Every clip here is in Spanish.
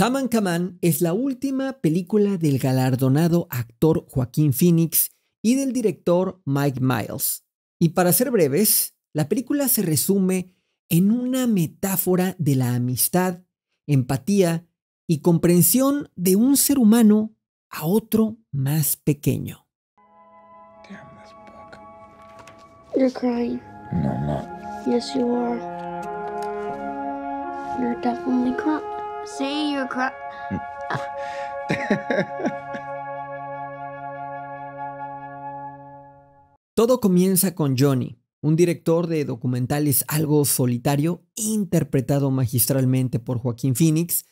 Kaman Kaman es la última película del galardonado actor Joaquín Phoenix y del director Mike Miles. Y para ser breves, la película se resume en una metáfora de la amistad, empatía y comprensión de un ser humano a otro más pequeño. No, Todo comienza con Johnny, un director de documentales algo solitario, interpretado magistralmente por Joaquín Phoenix,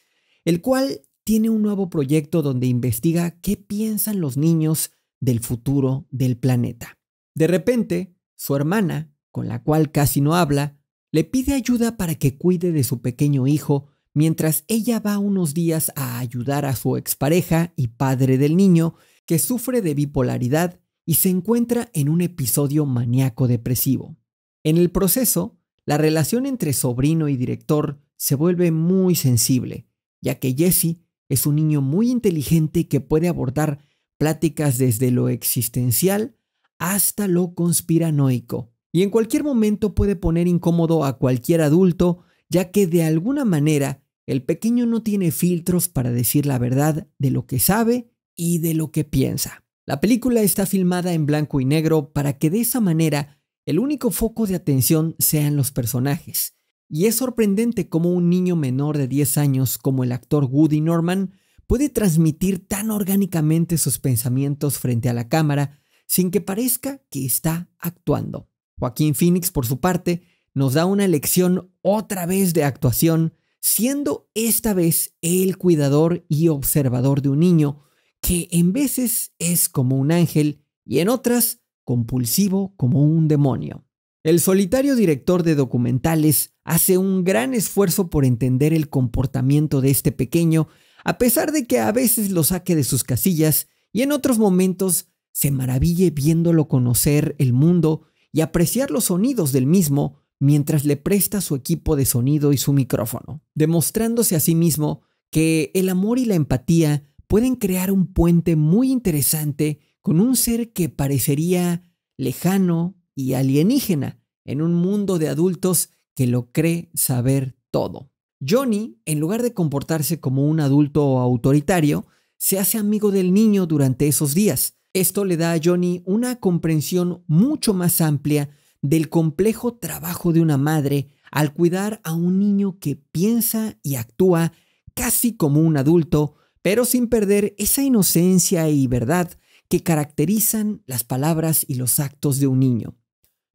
el cual tiene un nuevo proyecto donde investiga qué piensan los niños del futuro del planeta. De repente, su hermana, con la cual casi no habla, le pide ayuda para que cuide de su pequeño hijo mientras ella va unos días a ayudar a su expareja y padre del niño, que sufre de bipolaridad y se encuentra en un episodio maníaco depresivo. En el proceso, la relación entre sobrino y director se vuelve muy sensible, ya que Jesse es un niño muy inteligente que puede abordar pláticas desde lo existencial hasta lo conspiranoico, y en cualquier momento puede poner incómodo a cualquier adulto, ya que de alguna manera el pequeño no tiene filtros para decir la verdad de lo que sabe y de lo que piensa. La película está filmada en blanco y negro para que de esa manera el único foco de atención sean los personajes. Y es sorprendente cómo un niño menor de 10 años como el actor Woody Norman puede transmitir tan orgánicamente sus pensamientos frente a la cámara sin que parezca que está actuando. Joaquín Phoenix, por su parte, nos da una lección otra vez de actuación siendo esta vez el cuidador y observador de un niño que en veces es como un ángel y en otras compulsivo como un demonio. El solitario director de documentales hace un gran esfuerzo por entender el comportamiento de este pequeño, a pesar de que a veces lo saque de sus casillas y en otros momentos se maraville viéndolo conocer el mundo y apreciar los sonidos del mismo, mientras le presta su equipo de sonido y su micrófono, demostrándose a sí mismo que el amor y la empatía pueden crear un puente muy interesante con un ser que parecería lejano y alienígena en un mundo de adultos que lo cree saber todo. Johnny, en lugar de comportarse como un adulto autoritario, se hace amigo del niño durante esos días. Esto le da a Johnny una comprensión mucho más amplia del complejo trabajo de una madre al cuidar a un niño que piensa y actúa casi como un adulto, pero sin perder esa inocencia y verdad que caracterizan las palabras y los actos de un niño.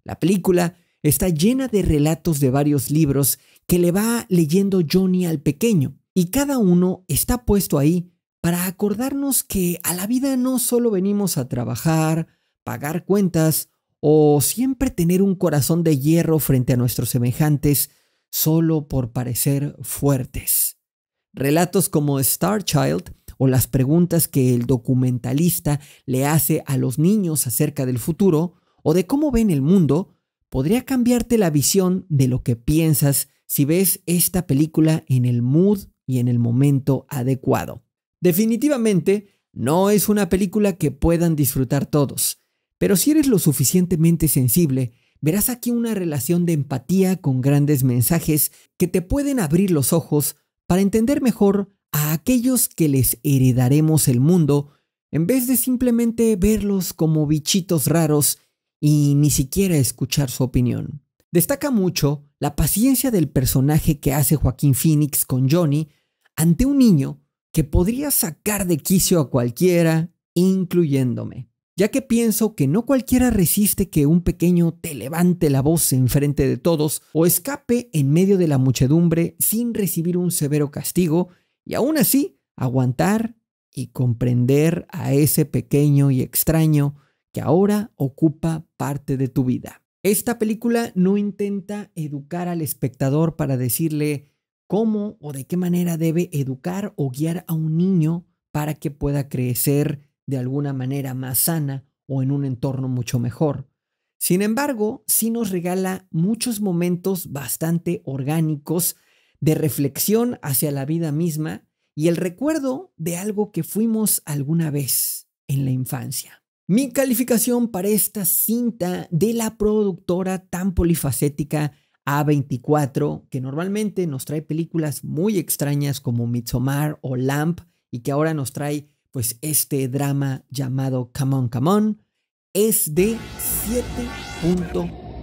La película está llena de relatos de varios libros que le va leyendo Johnny al pequeño, y cada uno está puesto ahí para acordarnos que a la vida no solo venimos a trabajar, pagar cuentas o siempre tener un corazón de hierro frente a nuestros semejantes solo por parecer fuertes. Relatos como Star Child o las preguntas que el documentalista le hace a los niños acerca del futuro o de cómo ven el mundo podría cambiarte la visión de lo que piensas si ves esta película en el mood y en el momento adecuado. Definitivamente, no es una película que puedan disfrutar todos. Pero si eres lo suficientemente sensible, verás aquí una relación de empatía con grandes mensajes que te pueden abrir los ojos para entender mejor a aquellos que les heredaremos el mundo en vez de simplemente verlos como bichitos raros y ni siquiera escuchar su opinión. Destaca mucho la paciencia del personaje que hace Joaquín Phoenix con Johnny ante un niño que podría sacar de quicio a cualquiera, incluyéndome ya que pienso que no cualquiera resiste que un pequeño te levante la voz en frente de todos o escape en medio de la muchedumbre sin recibir un severo castigo y aún así aguantar y comprender a ese pequeño y extraño que ahora ocupa parte de tu vida. Esta película no intenta educar al espectador para decirle cómo o de qué manera debe educar o guiar a un niño para que pueda crecer de alguna manera más sana o en un entorno mucho mejor. Sin embargo, sí nos regala muchos momentos bastante orgánicos de reflexión hacia la vida misma y el recuerdo de algo que fuimos alguna vez en la infancia. Mi calificación para esta cinta de la productora tan polifacética A24, que normalmente nos trae películas muy extrañas como Midsommar o Lamp y que ahora nos trae pues este drama llamado Come On, Come On es de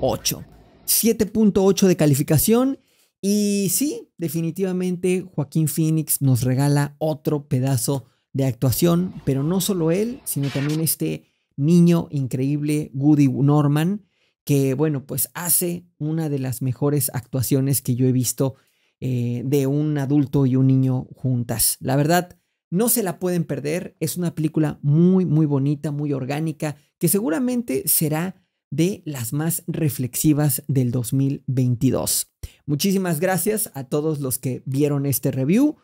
7.8. 7.8 de calificación. Y sí, definitivamente Joaquín Phoenix nos regala otro pedazo de actuación, pero no solo él, sino también este niño increíble Woody Norman, que bueno, pues hace una de las mejores actuaciones que yo he visto eh, de un adulto y un niño juntas. La verdad, no se la pueden perder, es una película muy, muy bonita, muy orgánica, que seguramente será de las más reflexivas del 2022. Muchísimas gracias a todos los que vieron este review.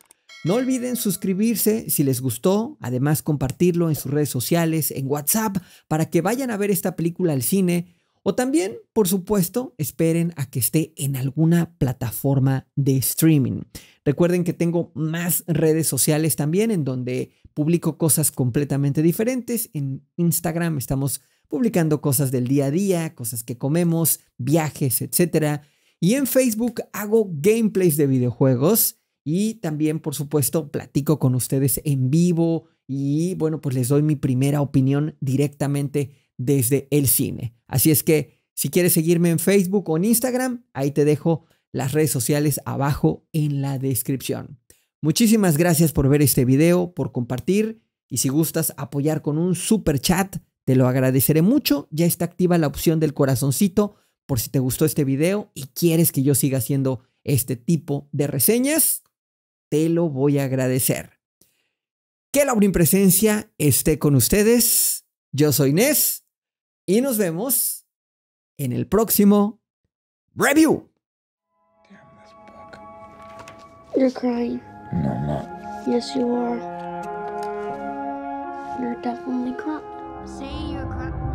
No olviden suscribirse si les gustó, además compartirlo en sus redes sociales, en WhatsApp, para que vayan a ver esta película al cine o también, por supuesto, esperen a que esté en alguna plataforma de streaming. Recuerden que tengo más redes sociales también en donde publico cosas completamente diferentes. En Instagram estamos publicando cosas del día a día, cosas que comemos, viajes, etc. Y en Facebook hago gameplays de videojuegos y también, por supuesto, platico con ustedes en vivo y, bueno, pues les doy mi primera opinión directamente desde el cine. Así es que si quieres seguirme en Facebook o en Instagram, ahí te dejo las redes sociales abajo en la descripción. Muchísimas gracias por ver este video, por compartir y si gustas apoyar con un super chat, te lo agradeceré mucho. Ya está activa la opción del corazoncito por si te gustó este video y quieres que yo siga haciendo este tipo de reseñas, te lo voy a agradecer. Que la Presencia esté con ustedes. Yo soy inés. Y nos vemos en el próximo review. Damn this book. You're crying. No, I'm not. Yes, you are. You're definitely crying. Say you're crying.